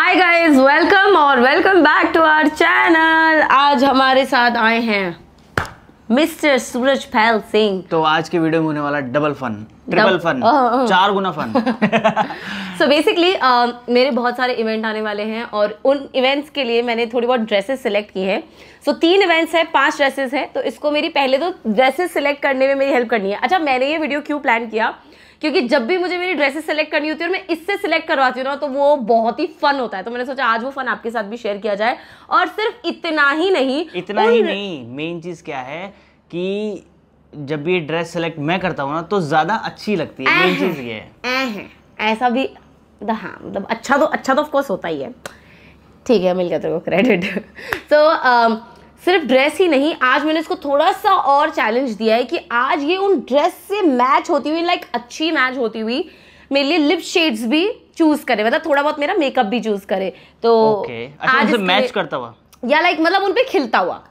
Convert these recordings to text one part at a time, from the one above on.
हाय guys welcome और welcome back to our channel आज हमारे साथ आए हैं मिस्टर सूरज फैल सिंह तो आज के वीडियो में होने वाला double fun triple fun oh, oh. चार गुना फन सो बेसिकली मेरे बहुत सारे इवेंट आने वाले हैं और उन इवेंट्स के लिए मैंने थोड़ी बहुत ड्रेसेस सिलेक्ट की है सो so, तीन इवेंट्स है पांच ड्रेसेस है तो इसको मेरी पहले तो ड्रेसेस सिलेक्ट करने में मेरी हेल्प करनी है अच्छा मैंने ये वीडियो क्यों प्लान किया क्योंकि जब भी मुझे मेरी ड्रेसेस सेलेक्ट करनी होती है और मैं इससे सेलेक्ट करवाती हूँ ना तो वो बहुत ही फन होता है तो मैंने सोचा आज वो फन आपके साथ भी शेयर किया जाए और सिर्फ इतना ही नहीं इतना ही नहीं मेन चीज क्या है कि जब भी ड्रेस सेलेक्ट मैं करता हूँ ना तो ज़्यादा अच्छी लगती है ये चीज़ ये है ऐसा भी हाँ मतलब अच्छा तो अच्छा तो ऑफकोर्स होता ही है ठीक है मिल गया तेरे को क्रेडिट तो um, सिर्फ ड्रेस ही नहीं आज मैंने इसको थोड़ा सा और चैलेंज दिया है कि आज ये उन ड्रेस से मैच होती हुई लाइक अच्छी मैच होती हुई मेरे लिए लिप शेड्स भी चूज करे मतलब थोड़ा बहुत मेरा मेकअप भी चूज करे तो okay. अच्छा, आज मैच करता हुआ या लाइक मतलब उनपे खिलता हुआ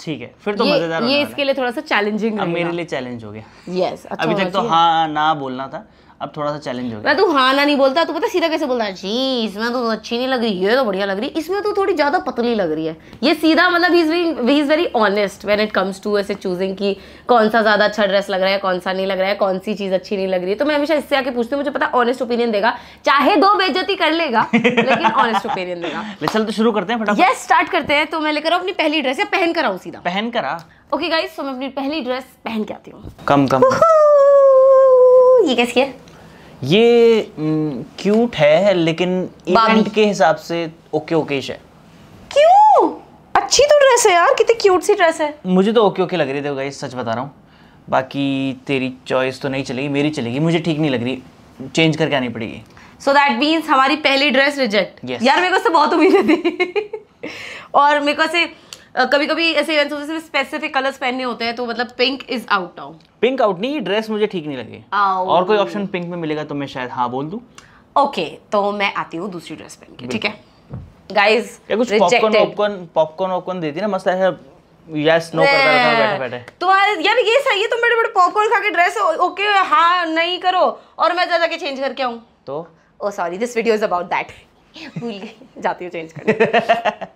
ठीक है फिर तो मजेदार ये इसके लिए थोड़ा सा चैलेंजिंग मेरे लिए चैलेंज हो गया यस अच्छा अभी तक तो हाँ ना बोलना था अब थोड़ा सा चैलेंज हो गया मैं तो ना नहीं बोलता तू पता सीधा कैसे बोलता है जी इसमें तो अच्छी नहीं लग रही ये तो बढ़िया लग रही इसमें तो थोड़ी ज़्यादा पतली लग रही है ये सीधा मतलब he is he is very honest when it comes to ऐसे चूजिंग की कौन सा ज़्यादा अच्छा ड्रेस लग रहा है कौन सा नहीं लग रहा है कौन सी चीज़ अच्छी नहीं लग रही है तो मैं हमेशा इससे आके पूछती हूँ मुझे पता ऑनेस्ट ओपिनियन देगा चाहे दो बेजती कर लेगा लेकिन ऑनेस्ट ओपिनियन देगा चल तो शुरू करते हैं फटाफट यस स्टार्ट करते हैं तो मैं लेकर आऊँ अपनी पहली ड्रेस या पहन कर आऊँ सीधा पहन कर आ ओके गाइस तो मैं अपनी पहली ड्रेस पहन के आती हूँ कम कम ये कैसी है ये क्यूट है लेकिन इवेंट के हिसाब से ओके ओकेश है क्यों अच्छी तो ड्रेस है यार कितनी क्यूट सी ड्रेस है मुझे तो ओके ओके लग रही थी गाइस सच बता रहा हूँ बाकी तेरी चॉइस तो नहीं चलेगी मेरी चलेगी मुझे ठीक नहीं लग रही चेंज करके आनी पड़ेगी सो दैट मीन्स हमारी पहली ड्रेस रिजेक्ट यार मेरे को उससे बहुत उम्मीद थी और मेरे को से कभी कभी ऐसे इवेंट्स होते हैं स्पेसिफिक कलर्स पहनने होते हैं तो मतलब pink is out of pink out नहीं ड्रेस मुझे ठीक नहीं लगी और कोई ऑप्शन पिंक में मिलेगा तो मैं शायद हाँ बोल दू ओके okay, तो मैं आती हूँ दूसरी ड्रेस पहन के ठीक है गाइस कुछ पॉपकॉर्न पॉपकॉर्न पॉपकॉर्न देती ना मस्त यस नो बैठे बैठे तो यार ये सही है तुम बड़े बड़े पॉपकॉर्न खा के ड्रेस ओके हाँ, नहीं करो और मैं जा जाके चेंज करके तो oh sorry this video is about that भूल गई जाती हूँ चेंज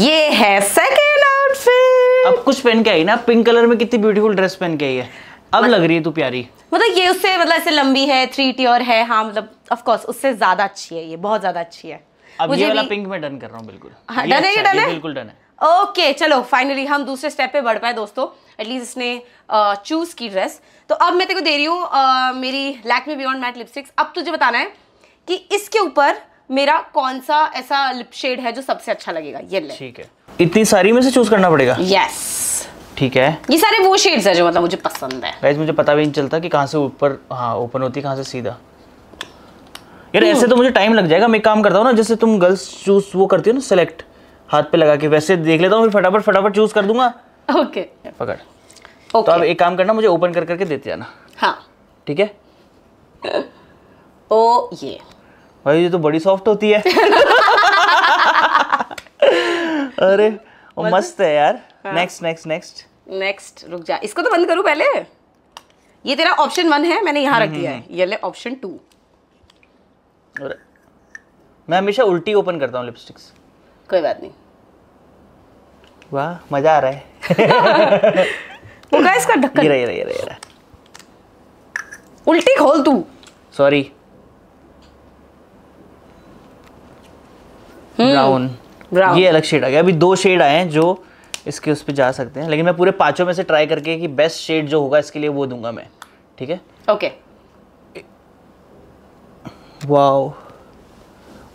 ये है सेकेंड आउटफिट अब कुछ पहन के आई ना पिंक कलर में कितनी ब्यूटीफुल ड्रेस पहन के आई है अब लग रही है तू प्यारी मतलब ये उससे मतलब ऐसे लंबी है थ्री टी और है हाँ मतलब ऑफ कोर्स उससे ज्यादा अच्छी है ये बहुत ज्यादा अच्छी है अब ये वाला पिंक में डन कर रहा हूँ बिल्कुल डन हाँ, है डन अच्छा, है बिल्कुल डन है ओके okay, चलो फाइनली हम दूसरे स्टेप पे बढ़ पाए दोस्तों एटलीस्ट इसने चूज की ड्रेस तो अब मैं तेरे को दे रही हूँ मेरी lack Lakme beyond matte lipsticks अब तुझे बताना है कि इसके ऊपर मेरा कौन सा ऐसा लिप शेड है जो सबसे अच्छा लगेगा ये ले ठीक है इतनी सारी में से चूज करना पड़ेगा यस ठीक है ये सारे वो शेड्स है जो मतलब मुझे पसंद है गाइस मुझे पता भी नहीं चलता कि कहाँ से ऊपर हाँ ओपन होती है कहाँ से सीधा यार ऐसे तो hmm. मुझे टाइम लग जाएगा मैं काम करता हूँ ना जैसे तुम गर्ल्स चूज वो करती हो ना सेलेक्ट हाथ पे लगा के वैसे देख लेता हूँ फटाफट फटाफट चूज कर दूंगा ओके पकड़ ओके तो अब एक काम करना मुझे ओपन कर करके देते जाना हाँ ठीक है ओ ये भाई ये तो बड़ी सॉफ्ट होती है अरे मस्त है यार नेक्स्ट नेक्स्ट नेक्स्ट नेक्स्ट रुक जा इसको तो बंद करूं पहले ये तेरा ऑप्शन वन है मैंने यहाँ रख हम्म, दिया है हम्म, ये ले ऑप्शन टू मैं हमेशा उल्टी ओपन करता हूँ लिपस्टिक्स कोई बात नहीं वाह मजा आ रहा है इसका ढक्कन ये रहा, ये रहा, ये रहा। उल्टी खोल तू सॉरी ब्राउन hmm. ब्राउन ये अलग शेड आ गया अभी दो शेड आए हैं जो इसके उस पर जा सकते हैं लेकिन मैं पूरे पांचों में से ट्राई करके कि बेस्ट शेड जो होगा इसके लिए वो दूंगा मैं ठीक है ओके वाओ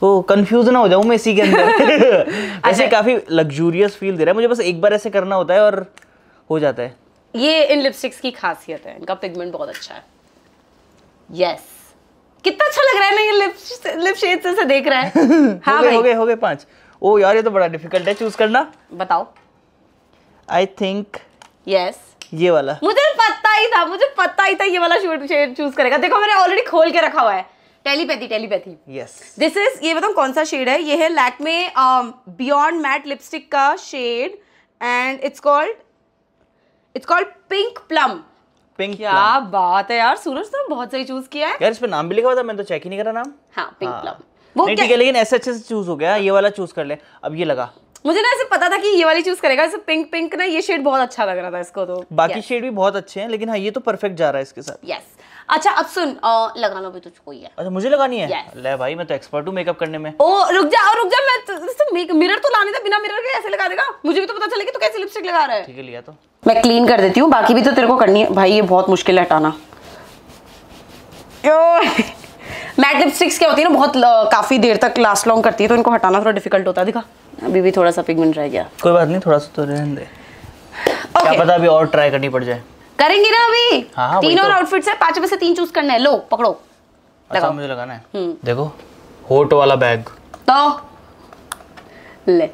ओ कंफ्यूज ना हो जाऊं मैं इसी के अंदर ऐसे काफ़ी लग्जूरियस फील दे रहा है मुझे बस एक बार ऐसे करना होता है और हो जाता है ये इन लिपस्टिक्स की खासियत है इनका पिगमेंट बहुत अच्छा है यस कितना अच्छा लग रहा है ना ये लिप लिप शेड से देख रहा है हाँ हो गए हो गए हो गए पांच ओ यार ये तो बड़ा डिफिकल्ट है चूज करना बताओ आई थिंक यस ये वाला मुझे पता ही था मुझे पता ही था ये वाला शूट शेड चूज करेगा देखो मैंने ऑलरेडी खोल के रखा हुआ है telepathy telepathy yes this is ये बताऊं कौन सा शेड है ये है Lakme beyond matte lipstick का shade and it's called it's called pink plum pink क्या बात है यार सूरज तो बहुत सही चूज किया है यार इस पे नाम भी लिखा हुआ था मैं तो चेक ही नहीं करा नाम हाँ पिंक प्लम हाँ। वो नहीं ठीक है लेकिन ऐसे अच्छे से चूज हो गया ये वाला चूज कर ले अब ये लगा मुझे ना ऐसे पता था कि ये वाली चूज करेगा ऐसे पिंक पिंक ना ये शेड बहुत अच्छा लग रहा था इसको तो बाकी शेड भी बहुत अच्छे हैं लेकिन हाँ ये तो परफेक्ट जा रहा है इसके साथ यस अच्छा अब सुन आ, लगाना भी तुझको ही है अच्छा मुझे लगानी है ले भाई मैं तो एक्सपर्ट हूँ मेकअप करने में ओ रुक जा रुक जा मैं तो, मिरर तो, तो लाने दे बिना मिरर के ऐसे लगा देगा मुझे भी तो पता चले कि तू कैसे लिपस्टिक लगा रहा है ठीक है लिया तो मैं क्लीन कर देती हूँ बाकी भी तो तेरे को करनी है भाई ये बहुत मुश्किल है हटाना मैट लिपस्टिक्स क्या होती है ना बहुत काफ़ी देर तक लास्ट लॉन्ग करती है तो इनको हटाना थोड़ा डिफिकल्ट होता है दिखा अभी भी थोड़ा सा पिगमेंट रह गया कोई बात नहीं थोड़ा सा तो रहने दे क्या पता अभी और ट्राई करनी पड़ जाए करेंगे ना अभी हाँ, हाँ तीनों तो। आउटफिट्स है पांचों में से तीन चूज करने हैं लो पकड़ो अच्छा मुझे लगाना है हम्म। देखो होट वाला बैग तो ले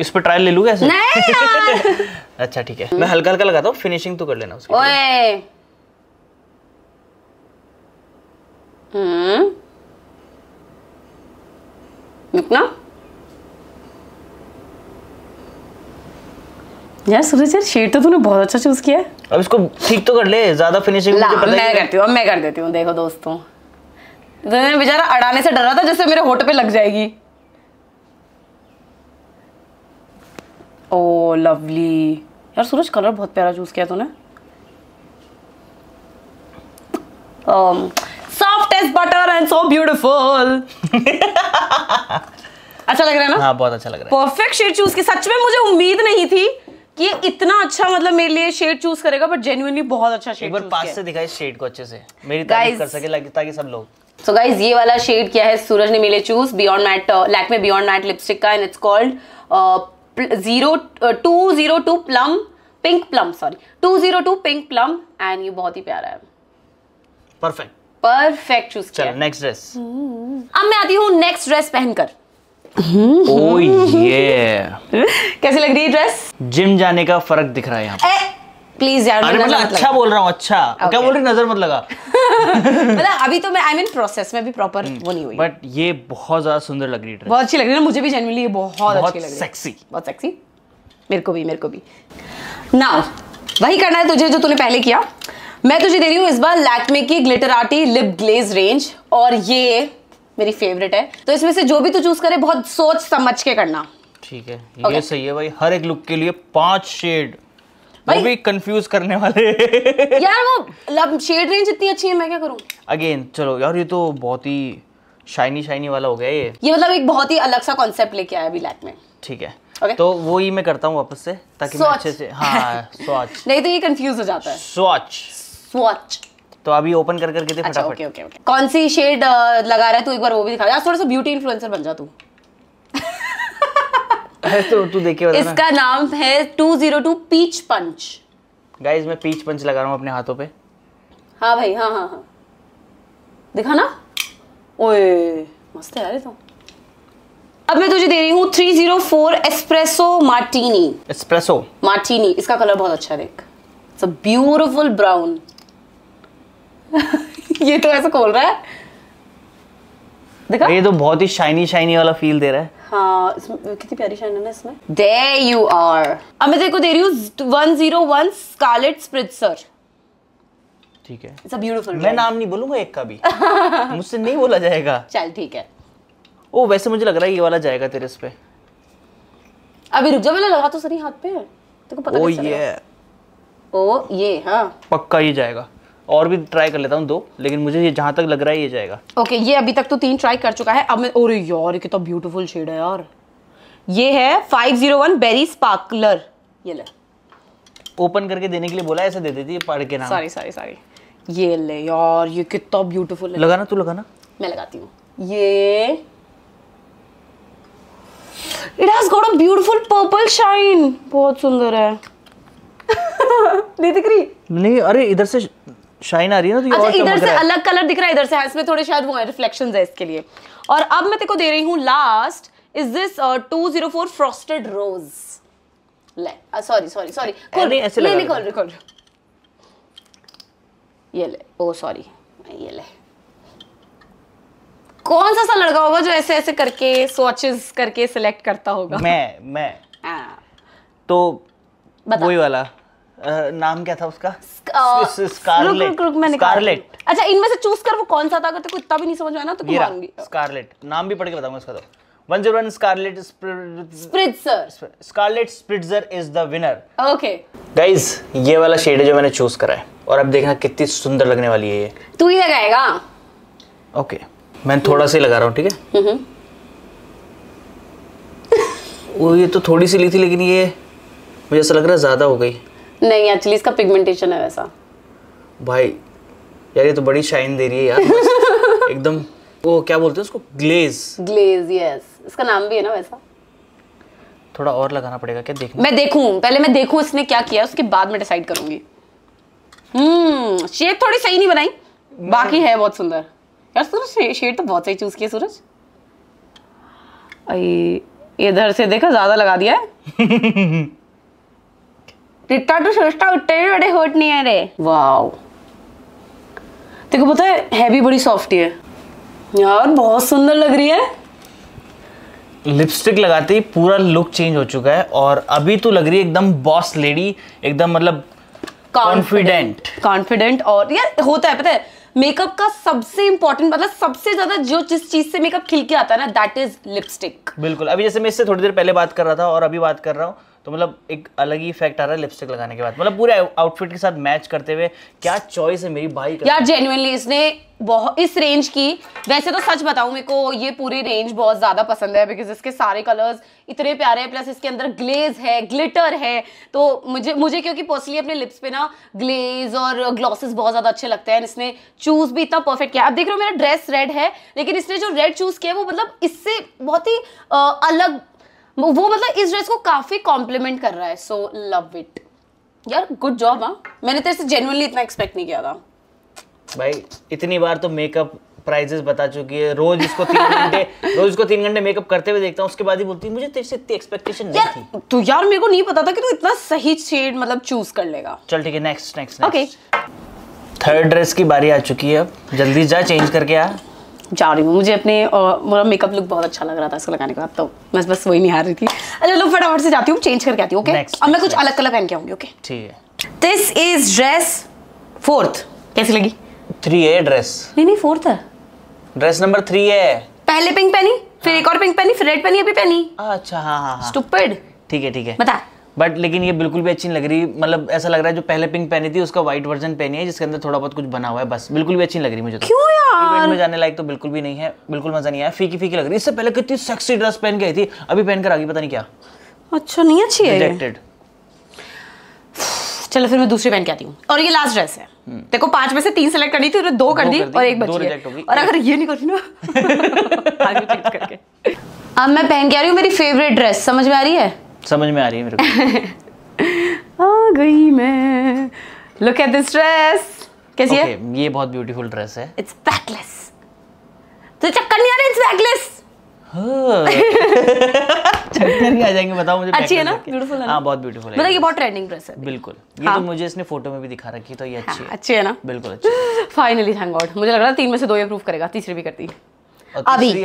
इस पर ट्रायल ले लूंगा ऐसे नहीं अच्छा ठीक है मैं हल्का हल्का लगाता हूँ फिनिशिंग तो कर लेना उसकी ओए हम्म इतना यार सूरज यार शेड तो तूने बहुत अच्छा चूज किया अब इसको ठीक तो कर ले ज्यादा फिनिशिंग मुझे पता मैं करती हूँ मैं कर देती हूं देखो दोस्तों मैंने बेचारा अड़ाने से डरा था जैसे मेरे होठ पे लग जाएगी ओ लवली यार सूरज कलर बहुत प्यारा चूज किया तूने soft as butter and so beautiful अच्छा लग रहा है ना हां बहुत अच्छा लग रहा है परफेक्ट शेड चूज की सच में मुझे उम्मीद नहीं थी कि ये इतना अच्छा मतलब मेरे लिए शेड चूज करेगा बट जेन्युइनली बहुत अच्छा शेड एक बार पास से दिखाई शेड को अच्छे से मेरी तारीफ कर सके ताकि सब लोग सो so गाइज ये वाला शेड क्या है सूरज ने मेले choose beyond matte Lakme beyond matte lipstick का and it's called zero two zero two plum pink plum sorry two zero two pink plum and ये बहुत ही प्यारा है परफेक्ट परफेक्ट चूज किया नेक्स्ट ड्रेस अब मैं आती हूँ नेक्स्ट ड्रेस पहनकर हम्म, हम्म। कैसी लग रही है ड्रेस जिम जाने का फर्क दिख रहा है यहाँ प्लीज यार अरे मतलब अच्छा बोल रहा हूँ अच्छा okay. क्या बोल रही नजर मत लगा मतलब अभी तो मैं आई मीन प्रोसेस में भी प्रॉपर हम्म, वो नहीं हुई बट ये बहुत ज्यादा सुंदर लग रही है बहुत अच्छी लग रही है मुझे भी जेनुअनली ये बहुत अच्छी लग रही है बहुत सेक्सी मेरे को भी मेरे को भी नाउ वही करना है तुझे जो तूने पहले किया मैं तुझे दे रही हूँ इस बार लैकमे की glitter glitterati lip glaze range और ये मेरी फेवरेट है तो इसमें से जो भी तू चूज करे बहुत सोच समझ के करना ठीक है okay. ये सही है भाई हर एक लुक के लिए पांच शेड भाई वो भी कंफ्यूज करने वाले यार वो लव शेड रेंज इतनी अच्छी है मैं क्या करूं अगेन चलो यार ये तो बहुत ही शाइनी शाइनी वाला हो गया ये ये मतलब एक बहुत ही अलग सा कॉन्सेप्ट लेके आया अभी लैक में ठीक है okay. तो वो ही मैं करता हूँ वापस से ताकि मैं अच्छे से हाँ स्वाच नहीं तो ये कंफ्यूज हो जाता है स्वाच स्वाच तो अभी ओपन कर करके दे अच्छा, फटाफट ओके ओके कौन सी शेड uh, लगा रहा है तू एक बार वो भी दिखा यार थोड़ा सा ब्यूटी इन्फ्लुएंसर बन जा तू तो तू देखिए इसका नाम है 202 पीच पंच गाइस मैं पीच पंच लगा रहा हूँ अपने हाथों पे हाँ भाई हाँ हाँ हाँ दिखा ना ओए मस्त है यार ये तो अब मैं तुझे दे रही हूँ 304 एस्प्रेसो मार्टिनी एस्प्रेसो मार्टिनी इसका कलर बहुत अच्छा है देख इट्स अ ब्यूटीफुल ब्राउन ये तो ऐसा खोल रहा है देखा ये तो बहुत ही शाइनी शाइनी वाला फील दे रहा है हाँ इसमें कितनी प्यारी शाइन है ना इसमें दे यू आर ठीक है इट्स ब्यूटीफुल मैं नाम नहीं बोलूंगा एक का भी मुझसे नहीं बोला जाएगा चल ठीक है ओ वैसे मुझे लग रहा है ये वाला जाएगा तेरे इस पे अभी रुक जा मैंने लगा तो सही हाथ पे तो पता ओ ये ओ ये हाँ पक्का ये जाएगा और भी ट्राई कर लेता हूँ दो लेकिन मुझे ये जहाँ तक लग रहा है ये जाएगा ओके okay, ये अभी तक तो तीन ट्राई कर चुका है अब मैं और यार ये तो ब्यूटीफुल शेड है यार ये है 501 जीरो वन बेरी स्पार्कलर ये ले ओपन करके देने के लिए बोला ऐसे दे देती है पढ़ के ना सॉरी सॉरी सॉरी ये ले यार ये कितना ब्यूटीफुल है लगाना तू लगाना मैं लगाती हूँ ये it has got a beautiful purple shine बहुत सुंदर है नहीं दिख रही नहीं अरे इधर से शाइन आ रही है ना तो अच्छा, इधर से अलग कलर दिख रहा है इधर से इसमें थोड़े शायद वो है रिफ्लेक्शन है इसके लिए और अब मैं तेको दे रही हूँ last is this two zero four frosted rose ले सॉरी सॉरी सॉरी ले ले खोल खोल ये ले ओ सॉरी ये ले कौन सा सा लड़का होगा जो ऐसे ऐसे करके स्वॉचेस करके सिलेक्ट करता होगा मैं मैं आ, हाँ। तो वही वाला नाम क्या था उसका स्कारलेट अच्छा इनमें से चूज कर वो कौन सा था अगर तेरे इतना भी नहीं समझ में आया ना तो मांगी स्कारलेट नाम भी पढ़ के बताऊंगा उसका तो 101 scarlet spritzer scarlet spritzer is the winner okay guys ये वाला शेड है जो मैंने चूज करा है और अब देखना कितनी सुंदर लगने वाली है ये तू ही लगाएगा ओके मैं थोड़ा सा ही लगा रहा हूँ ठीक है हम्म, हम्म। वो ये तो थोड़ी सी ली थी लेकिन ये मुझे ऐसा लग रहा है ज़्यादा हो गई नहीं एक्चुअली इसका पिगमेंटेशन है वैसा भाई यार ये तो बड़ी शाइन दे रही है यार एकदम वो क्या बोलते हैं उसको ग्लेज ग्लेज यस इसका नाम भी है ना वैसा थोड़ा और लगाना पड़ेगा क्या देखना मैं देखूं पहले मैं देखूं इसने क्या किया उसके बाद मैं डिसाइड करूंगी हम्म शेड थोड़ी सही नहीं बनाई बाकी है बहुत सुंदर यार सूरज शेड तो बहुत सही चूज किया सूरज इधर से देखा ज्यादा लगा दिया है टिट्टा टू सस्ता उट्टे भी बड़े होट नहीं है रे वाओ तेको पता है है बड़ी सॉफ्ट है यार बहुत सुंदर लग रही है लिपस्टिक लगाते ही पूरा लुक चेंज हो चुका है और अभी तो लग रही है एकदम बॉस लेडी एकदम मतलब कॉन्फिडेंट कॉन्फिडेंट और यार होता है पता है मेकअप का सबसे इंपॉर्टेंट मतलब सबसे ज्यादा जो जिस चीज से मेकअप खिल के आता है ना दैट इज लिपस्टिक बिल्कुल अभी जैसे मैं इससे थोड़ी देर पहले बात कर रहा था और अभी बात कर रहा हूँ तो मतलब एक अलग ही इफेक्ट आ रहा है लिपस्टिक लगाने के बाद मतलब पूरे आउटफिट के साथ मैच करते हुए क्या चॉइस है मेरी भाई यार जेन्युइनली इसने बहुत इस रेंज की वैसे तो सच बताऊं मेरे को ये पूरी रेंज बहुत ज्यादा पसंद है बिकॉज इसके सारे कलर्स इतने प्यारे हैं प्लस इसके अंदर ग्लेज है ग्लिटर है तो मुझे मुझे क्योंकि पर्सनली अपने लिप्स पे ना ग्लेज और ग्लॉसेस बहुत ज्यादा अच्छे लगते हैं इसने चूज भी इतना परफेक्ट किया अब देख रहे हो मेरा ड्रेस रेड है लेकिन इसने जो रेड चूज किया है वो मतलब इससे बहुत ही अलग वो मतलब इस ड्रेस को काफ़ी कॉम्प्लीमेंट कर रहा है सो लव इट यार गुड जॉब हाँ मैंने तेरे से जेनुअनली इतना एक्सपेक्ट नहीं किया था भाई इतनी बार तो मेकअप प्राइजेस बता चुकी है रोज इसको तीन घंटे रोज इसको तीन घंटे मेकअप करते हुए देखता हूँ उसके बाद ही बोलती मुझे तेरे से इतनी एक्सपेक्टेशन नहीं यार, थी तो यार मेरे को नहीं पता था कि तू तो इतना सही शेड मतलब चूज कर लेगा चल ठीक है next next okay third dress की बारी आ चुकी है अब जल्दी जा चेंज करके आ जा रही हूँ मुझे अपने मेरा मेकअप लुक बहुत अच्छा लग रहा था इसको लगाने के बाद तो मैं बस वही निहार रही थी अच्छा लुक फटाफट से जाती हूँ चेंज करके आती हूँ ओके अब मैं कुछ अलग कलर पहन के आऊँगी ओके ठीक है दिस इज ड्रेस फोर्थ कैसी लगी थ्री है ड्रेस नहीं नहीं फोर्थ है ड्रेस नंबर थ्री है पहले पिंक पहनी फिर हाँ। एक और पिंक पहनी फिर रेड पहनी अभी पहनी अच्छा हाँ हाँ स्टूपिड हाँ। ठीक है ठीक है बता बट लेकिन ये बिल्कुल भी अच्छी नहीं लग रही मतलब ऐसा लग रहा है जो पहले पिंक पहनी थी उसका व्हाइट वर्जन पहनी है जिसके अंदर थोड़ा बहुत कुछ बना हुआ है बस बिल्कुल भी अच्छी नहीं लग रही मुझे तो क्यों यार में जाने लायक तो बिल्कुल भी नहीं है बिल्कुल मजा नहीं आया फीकी फीकी लग रही इससे पहले कितनी सेक्सी ड्रेस पहन गई थी अभी पहनकर आ गई पता नहीं क्या अच्छा नहीं अच्छी है चलो फिर मैं दूसरी पहन के आती हूँ और ये लास्ट ड्रेस है हम्म। देखो पांच में से तीन सेलेक्ट करनी थी दो कर दी और एक बची और अगर ये नहीं करती ना अब मैं पहन के आ रही हूँ मेरी फेवरेट ड्रेस समझ में आ रही है समझ में आ रही है मेरे को आ गई मैं लुक एट दिस ड्रेस कैसी okay, है ये बहुत ब्यूटीफुल ड्रेस है इट्स बैकलेस तो चक्कर नहीं आ रहा इट्स बैकलेस चक्कर नहीं आ जाएंगे बताओ मुझे अच्छी है ना ब्यूटीफुल है हाँ बहुत ब्यूटीफुल है मतलब ये बहुत ट्रेंडिंग ड्रेस है बिल्कुल ये हाँ. तो मुझे इसने फोटो में भी दिखा रखी तो ये अच्छी हाँ, अच्छी है ना बिल्कुल अच्छी फाइनली थैंक गॉड मुझे लग रहा था तीन में से दो अप्रूव करेगा तीसरी भी करती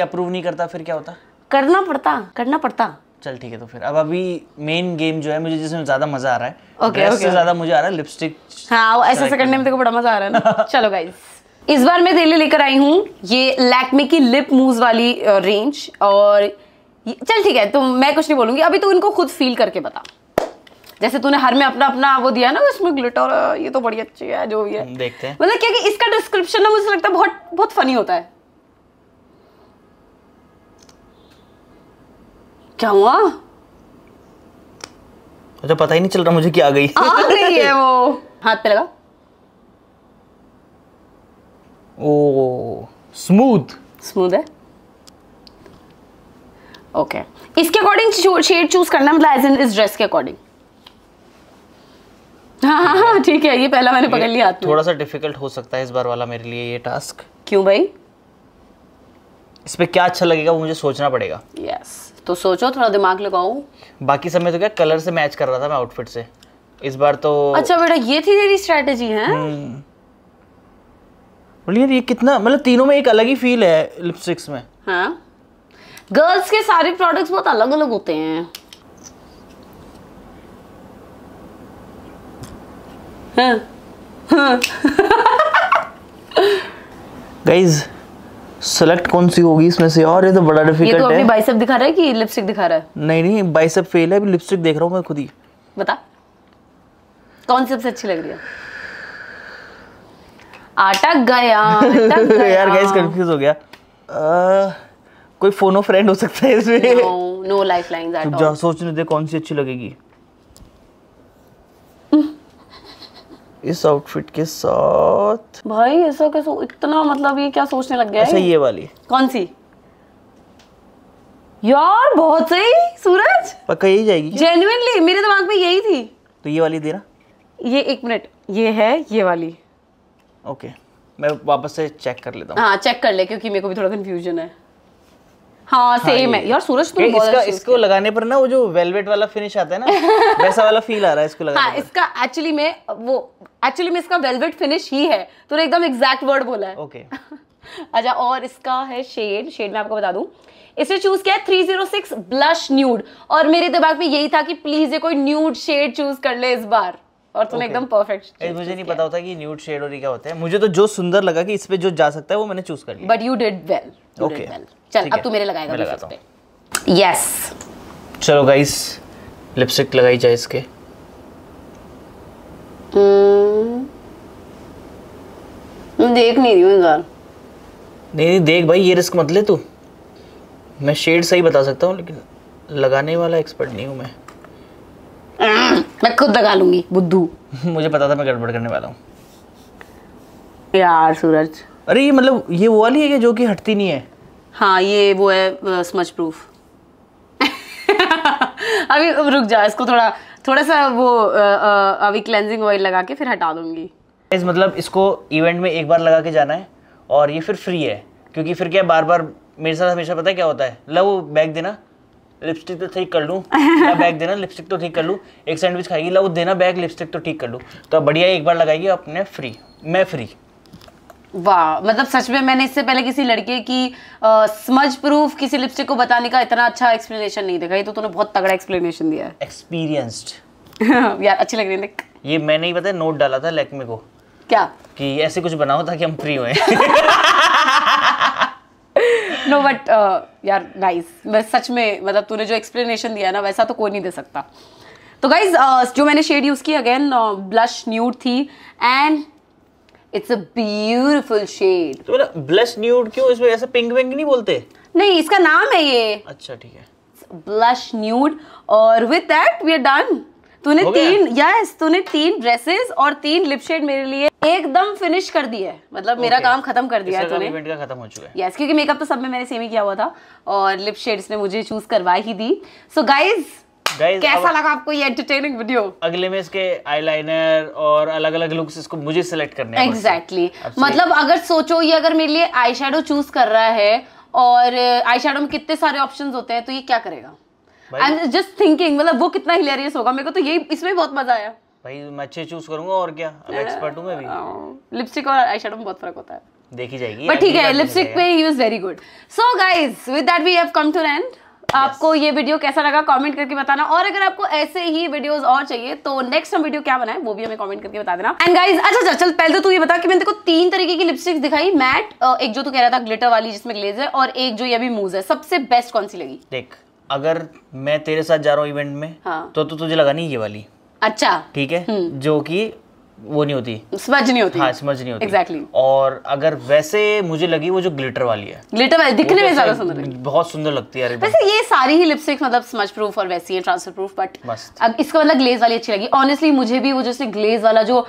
अप्रूव नहीं करता फिर क्या होता करना पड़ता करना पड़ता चल ठीक है तो फिर अब अभी मेन गेम जो है मुझे जिसमें ज्यादा मजा आ रहा है ओके okay, okay. ज्यादा मुझे आ रहा है लिपस्टिक हाँ ऐसे ऐसे करने में तेरे को बड़ा मजा आ रहा है ना चलो गाइस इस बार मैं दिल्ली लेकर आई हूँ ये लैक्मे की लिप मूव वाली रेंज और चल ठीक है तो मैं कुछ नहीं बोलूंगी अभी तू इनको खुद फील करके बता जैसे तूने हर में अपना अपना वो दिया ना उसमें ग्लिटर ये तो बड़ी अच्छी है जो भी है देखते हैं मतलब क्या कि इसका डिस्क्रिप्शन ना मुझे लगता है बहुत बहुत फनी होता है क्या हुआ अच्छा पता ही नहीं चल रहा मुझे क्या आ गई आ गई है वो हाथ पे लगा ओ स्मूथ स्मूथ है ओके okay. इसके अकॉर्डिंग शेड चूज करना मतलब एज इन इस ड्रेस के अकॉर्डिंग हाँ हाँ हाँ ठीक है ये पहला मैंने पकड़ लिया थोड़ा सा डिफिकल्ट हो सकता है इस बार वाला मेरे लिए ये टास्क क्यों भाई इस पर क्या अच्छा लगेगा वो मुझे सोचना पड़ेगा यस yes. तो सोचो थोड़ा दिमाग लगाओ बाकी समय तो क्या कलर से मैच कर रहा था मैं आउटफिट से इस बार तो अच्छा बेटा ये थी तेरी स्ट्रेटजी है बोलिए ये कितना मतलब तीनों में एक अलग ही फील है लिपस्टिक्स में हाँ गर्ल्स के सारे प्रोडक्ट्स बहुत अलग अलग होते हैं हाँ। हाँ। गाइस सेलेक्ट कौन सी होगी इसमें से और ये तो बड़ा डिफिकल्ट है ये तो अभी बाइसेप दिखा रहा है कि लिपस्टिक दिखा रहा है नहीं नहीं बाइसेप फेल है अभी लिपस्टिक देख रहा हूं मैं खुद ही बता कौन सी सबसे अच्छी लग रही है अटक गया अटक गया यार गाइस कंफ्यूज हो गया आ, कोई फोनो फ्रेंड हो सकता है इसमें नो लाइफलाइंस एट ऑल सोचने दे कौन सी अच्छी लगेगी इस आउटफिट के साथ भाई ऐसा कैसे इतना मतलब ये क्या सोचने लग गया अच्छा ये वाली कौन सी यार बहुत सही सूरज पक्का यही जाएगी जेन्युइनली मेरे दिमाग में यही थी तो ये वाली देना ये एक मिनट ये है ये वाली ओके मैं वापस से चेक कर लेता हूँ हाँ चेक कर ले क्योंकि मेरे को भी थोड़ा कंफ्यूजन है हाँ सेम हाँ, है यार सूरज तुम बहुत इसका इसको लगाने पर ना वो जो वेलवेट वाला फिनिश आता है ना वैसा वाला फील आ रहा है इसको हाँ, लगाने हाँ, पर. इसका एक्चुअली मैं वो एक्चुअली में इसका वेलवेट फिनिश ही है तो एकदम एग्जैक्ट वर्ड बोला है ओके okay. अच्छा और इसका है शेड शेड मैं आपको बता दूं इसे चूज किया three zero six blush nude और मेरे दिमाग में यही था कि प्लीज ये कोई न्यूड शेड चूज कर ले इस बार और तुमने एकदम परफेक्ट मुझे नहीं पता होता कि न्यूड शेड और क्या होते हैं मुझे तो जो सुंदर लगा कि इस पे जो जा सकता है वो मैंने चूज कर लिया but you did well okay चल अब तू मेरे लगाएगा यस चलो गाइस लिपस्टिक लगाई जाए इसके हम्म। देख नहीं रही हूँ यार नहीं नहीं देख भाई ये रिस्क मत ले तू मैं शेड सही बता सकता हूँ लेकिन लगाने वाला एक्सपर्ट नहीं हूँ मैं मैं खुद लगा लूंगी बुद्धू मुझे पता था मैं गड़बड़ करने वाला हूँ यार सूरज अरे ये मतलब ये वो वाली है जो कि हटती नहीं है हाँ ये वो है स्मच प्रूफ अभी रुक जा इसको थोड़ा थोड़ा सा वो अभी क्लेंजिंग ऑयल लगा के फिर हटा दूंगी इस मतलब इसको इवेंट में एक बार लगा के जाना है और ये फिर फ्री है क्योंकि फिर क्या बार बार मेरे साथ हमेशा पता है क्या होता है लव बैग देना लिपस्टिक तो ठीक कर लूँ बैग देना लिपस्टिक तो ठीक कर लूँ एक सैंडविच खाएगी लव देना बैग लिपस्टिक तो ठीक कर लूँ तो बढ़िया एक बार लगाएगी अपने फ्री मैं फ्री वाह मतलब सच में मैंने इससे पहले किसी लड़के की स्मज प्रूफ किसी लिपस्टिक को बताने का इतना अच्छा एक्सप्लेनेशन नहीं देखा ये तो तूने बहुत तगड़ा एक्सप्लेनेशन दिया है एक्सपीरियंस्ड यार अच्छी लग रही है ये मैंने ही पता नोट डाला था लैक्मे को क्या कि ऐसे कुछ बनाओ ताकि हम फ्री होए नो बट यार नाइस मैं सच में मतलब तूने जो एक्सप्लेनेशन दिया ना वैसा तो कोई नहीं दे सकता तो गाइज uh, जो मैंने शेड यूज़ की अगेन ब्लश न्यूड थी and it's a beautiful shade तो मतलब ब्लश न्यूड क्यों इसमें ऐसे पिंक विंक नहीं बोलते नहीं इसका नाम है ये अच्छा ठीक है ब्लश न्यूड और with that we are done तूने तीन यस तूने तीन ड्रेसेस और तीन लिप शेड मेरे लिए एकदम फिनिश कर दी है मतलब okay. मेरा काम खत्म कर दिया है तूने इवेंट का खत्म हो चुका है यस yes, क्योंकि मेकअप तो सब में मैंने सेम ही किया हुआ था और लिप शेड इसने मुझे चूज करवा ही दी सो so, गाइज Guys, कैसा लगा आपको ये एंटरटेनिंग वीडियो अगले में इसके आईलाइनर और अलग अलग लुक्स इसको मुझे सिलेक्ट करने एग्जैक्टली exactly. मतलब अगर सोचो ये अगर मेरे लिए आई शेडो चूज कर रहा है और आई शेडो में कितने सारे ऑप्शन होते हैं तो ये क्या करेगा आई एम जस्ट थिंकिंग मतलब वो कितना हिलेरियस होगा मेरे को तो यही इसमें बहुत मजा आया भाई मैं अच्छे चूज करूंगा और क्या अब एक्सपर्ट हूं मैं भी लिपस्टिक oh, और आई शेडो में बहुत फर्क होता है देखी जाएगी बट ठीक है लिपस्टिक पे ही was very good so guys with that we have come to end आपको ये वीडियो कैसा लगा कमेंट करके बताना और अगर आपको ऐसे ही वीडियोस और चाहिए तो नेक्स्ट हम वीडियो क्या बनाए वो भी हमें कमेंट करके बता देना एंड गाइज अच्छा अच्छा चल पहले तो तू ये बता कि मैंने देखो तीन तरीके की लिपस्टिक दिखाई मैट एक जो तो कह रहा था ग्लिटर वाली जिसमें ग्लेज है और एक जो ये अभी मूज है सबसे बेस्ट कौन सी लगी देख अगर मैं तेरे साथ जा रहा हूँ इवेंट में हाँ. तो तो तुझे लगा नहीं ये वाली अच्छा ठीक है हम्म। जो कि वो नहीं होती समझ नहीं होती हाँ समझ नहीं होती exactly. और अगर वैसे मुझे लगी वो जो ग्लिटर वाली है ग्लिटर वाली दिखने में ज्यादा सुंदर बहुत सुंदर लगती है अरे वैसे ये सारी ही लिपस्टिक मतलब स्मज प्रूफ और वैसी है ट्रांसफर प्रूफ बट अब इसका मतलब ग्लेज वाली अच्छी लगी ऑनेस्टली मुझे भी वो जैसे ग्लेज वाला जो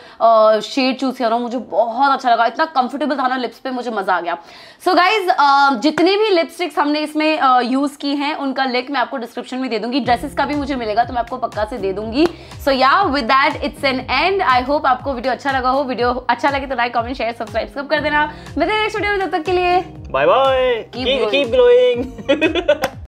शेड चूज किया मुझे बहुत अच्छा लगा इतना कंफर्टेबल था ना लिप्स पे मुझे मजा आ गया सो गाइज जितने भी लिपस्टिक्स हमने इसमें यूज की है उनका लिंक मैं आपको डिस्क्रिप्शन में दे दूंगी ड्रेसेस का भी मुझे मिलेगा तो मैं आपको पक्का से दे दूंगी so yeah with that it's an end I hope आपको वीडियो अच्छा लगा हो वीडियो अच्छा लगे तो लाइक कमेंट शेयर सब्सक्राइब सब कर देना मिलते हैं नेक्स्ट वीडियो में तब तक के लिए बाय बाय कीप ग्लोइंग